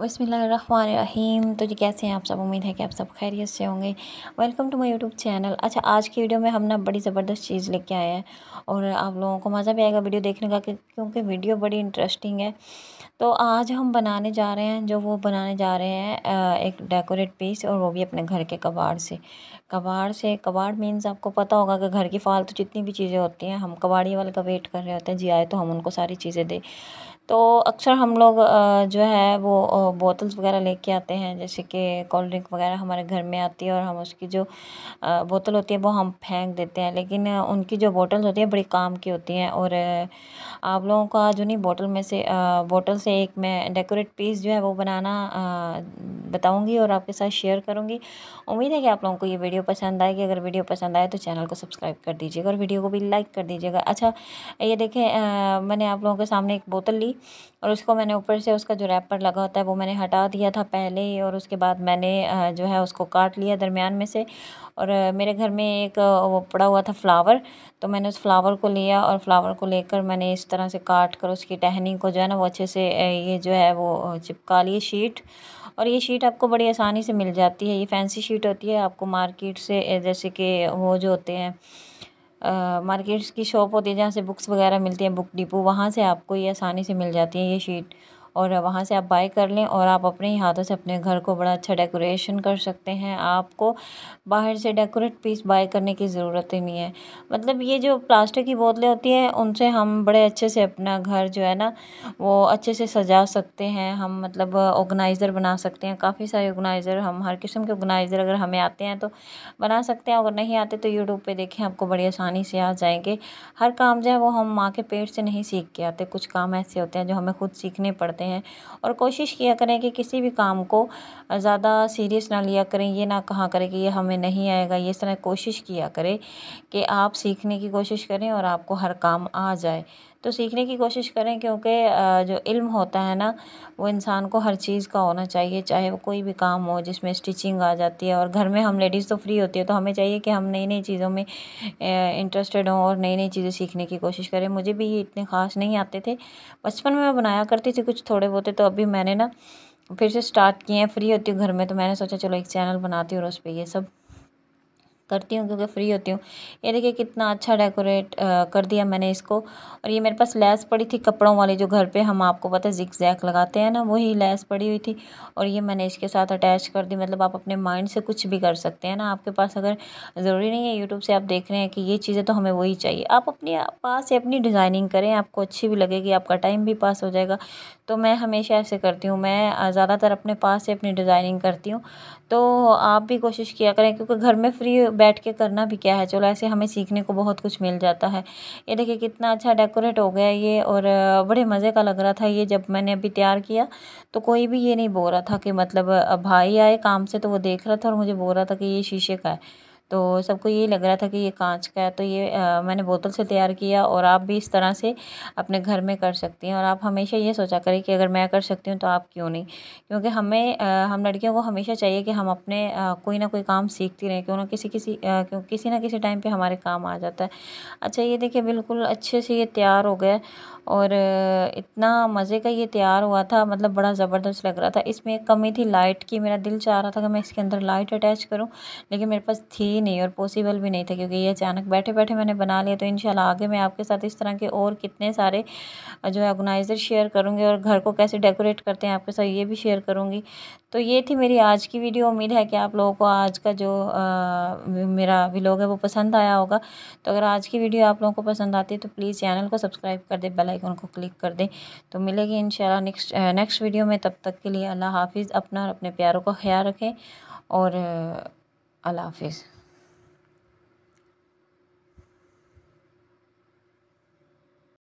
बसमीम तो जी कैसे हैं आप सब उम्मीद है कि आप सब खैरियत से होंगे welcome to my YouTube channel अच्छा आज की वीडियो में हम ना बड़ी ज़बरदस्त चीज़ लेके आए हैं और आप लोगों को मज़ा भी आएगा वीडियो देखने का क्योंकि वीडियो बड़ी इंटरेस्टिंग है तो आज हम बनाने जा रहे हैं जो वो बनाने जा रहे हैं एक डेकोरेट पीस और वो भी अपने घर के कबाड़ से कबाड़ से कबाड़ मीन्स आपको पता होगा कि घर की फालतू जितनी भी चीज़ें होती हैं हम कबाड़ी वाले का वेट कर रहे होते हैं जी आए तो हम उनको सारी चीज़ें दें तो अक्सर हम लोग जो है वो बोतल्स वगैरह लेके आते हैं जैसे कि कोल्ड ड्रिंक वगैरह हमारे घर में आती है और हम उसकी जो बोतल होती है वो हम फेंक देते हैं लेकिन उनकी जो बोतल होती है बड़ी काम की होती हैं और आप लोगों को आज उन्हीं बोतल में से बोतल से एक मैं डेकोरेट पीस जो है वो बनाना बताऊँगी और आपके साथ शेयर करूँगी उम्मीद है कि आप लोगों को ये वीडियो पसंद आएगी अगर वीडियो पसंद आए तो चैनल को सब्सक्राइब कर दीजिएगा और वीडियो को भी लाइक कर दीजिएगा अच्छा ये देखें मैंने आप लोगों के सामने एक बोतल ली और उसको मैंने ऊपर से उसका जो रैपर लगा होता है वो मैंने हटा दिया था पहले ही और उसके बाद मैंने जो है उसको काट लिया दरमियान में से और मेरे घर में एक वो पड़ा हुआ था फ्लावर तो मैंने उस फ्लावर को लिया और फ्लावर को लेकर मैंने इस तरह से काट कर उसकी टहनी को जो है ना वो अच्छे से ये जो है वो चिपका लिए शीट और ये शीट आपको बड़ी आसानी से मिल जाती है ये फैंसी शीट होती है आपको मार्केट से जैसे कि वो जो होते हैं मार्केट्स की शॉप होती है जहाँ से बुक्स वगैरह मिलती हैं बुक डिपो वहाँ से आपको ये आसानी से मिल जाती है ये शीट और वहाँ से आप बाय कर लें और आप अपने ही हाथों से अपने घर को बड़ा अच्छा डेकोरेशन कर सकते हैं आपको बाहर से डेकोरेट पीस बाय करने की ज़रूरत ही नहीं है मतलब ये जो प्लास्टिक की बोतलें होती हैं उनसे हम बड़े अच्छे से अपना घर जो है ना वो अच्छे से सजा सकते हैं हम मतलब ऑर्गेनाइज़र बना सकते हैं काफ़ी सारे ऑर्गेनाइज़र हम हर किस्म के ऑर्गेनाइज़र अगर हमें आते हैं तो बना सकते हैं अगर नहीं आते तो यूट्यूब पर देखें आपको बड़ी आसानी से आ जाएंगे हर काम जो है वो हम माँ के पेट से नहीं सीख के आते कुछ काम ऐसे होते हैं जो हमें खुद सीखने पड़ते हैं जाते हैं और कोशिश किया करें कि किसी भी काम को ज़्यादा सीरियस ना लिया करें ये ना कहा करें कि ये हमें नहीं आएगा ये इस तरह कोशिश किया करें कि आप सीखने की कोशिश करें और आपको हर काम आ जाए तो सीखने की कोशिश करें क्योंकि जो इल्म होता है ना वो इंसान को हर चीज़ का होना चाहिए चाहे वो कोई भी काम हो जिसमें स्टिचिंग आ जाती है और घर में हम लेडीज़ तो फ्री होती है तो हमें चाहिए कि हम नई नई चीज़ों में इंटरेस्टेड हों और नई नई चीज़ें सीखने की कोशिश करें मुझे भी ये इतने ख़ास नहीं आते थे बचपन में मैं बनाया करती थी कुछ थोड़े बहुत तो अभी मैंने ना फिर से स्टार्ट किए हैं फ्री होती हूँ घर में तो मैंने सोचा चलो एक चैनल बनाती हूँ और उस पर ये सब करती हूँ क्योंकि फ्री होती हूँ ये देखिए कितना अच्छा डेकोरेट कर दिया मैंने इसको और ये मेरे पास लैस पड़ी थी कपड़ों वाली जो घर पे हम आपको पता है जिक जैक लगाते हैं ना वही लैस पड़ी हुई थी और ये मैंने इसके साथ अटैच कर दी मतलब आप अपने माइंड से कुछ भी कर सकते हैं ना आपके पास अगर ज़रूरी नहीं है यूट्यूब से आप देख रहे हैं कि ये चीज़ें तो हमें वही चाहिए आप अपने पास से अपनी डिज़ाइनिंग करें आपको अच्छी भी लगेगी आपका टाइम भी पास हो जाएगा तो मैं हमेशा ऐसे करती हूँ मैं ज़्यादातर अपने पास से अपनी डिज़ाइनिंग करती हूँ तो आप भी कोशिश किया करें क्योंकि घर में फ्री बैठ के करना भी क्या है चलो ऐसे हमें सीखने को बहुत कुछ मिल जाता है ये देखिए कितना अच्छा डेकोरेट हो गया ये और बड़े मज़े का लग रहा था ये जब मैंने अभी तैयार किया तो कोई भी ये नहीं बोल रहा था कि मतलब भाई आए काम से तो वो देख रहा था और मुझे बोल रहा था कि ये शीशे का है तो सबको ये लग रहा था कि ये कांच का है तो ये आ, मैंने बोतल से तैयार किया और आप भी इस तरह से अपने घर में कर सकती हैं और आप हमेशा ये सोचा करें कि अगर मैं कर सकती हूँ तो आप क्यों नहीं क्योंकि हमें आ, हम लड़कियों को हमेशा चाहिए कि हम अपने आ, कोई ना कोई काम सीखती रहें क्यों ना किसी किसी क्यों किसी ना किसी टाइम पर हमारे काम आ जाता है अच्छा ये देखिए बिल्कुल अच्छे से ये तैयार हो गया और इतना मज़े का ये तैयार हुआ था मतलब बड़ा ज़बरदस्त लग रहा था इसमें कमी थी लाइट की मेरा दिल चाह रहा था कि मैं इसके अंदर लाइट अटैच करूँ लेकिन मेरे पास थी नहीं और पॉसिबल भी नहीं था क्योंकि ये अचानक बैठे बैठे मैंने बना लिया तो इन आगे मैं आपके साथ इस तरह के और कितने सारे जो है ऑर्गेनाइज़र शेयर करूँगी और घर को कैसे डेकोरेट करते हैं आपके साथ ये भी शेयर करूँगी तो ये थी मेरी आज की वीडियो उम्मीद है कि आप लोगों को आज का जो आ, मेरा व्लॉग है वो पसंद आया होगा तो अगर आज की वीडियो आप लोगों को पसंद आती है तो प्लीज़ चैनल को सब्सक्राइब कर दें बेल आइकन को क्लिक कर दें तो मिलेगी इन नेक्स्ट नेक्स्ट वीडियो में तब तक के लिए अल्लाह हाफिज़ अपना और अपने प्यारों का ख्याल रखें और अल्लाह हाफिज़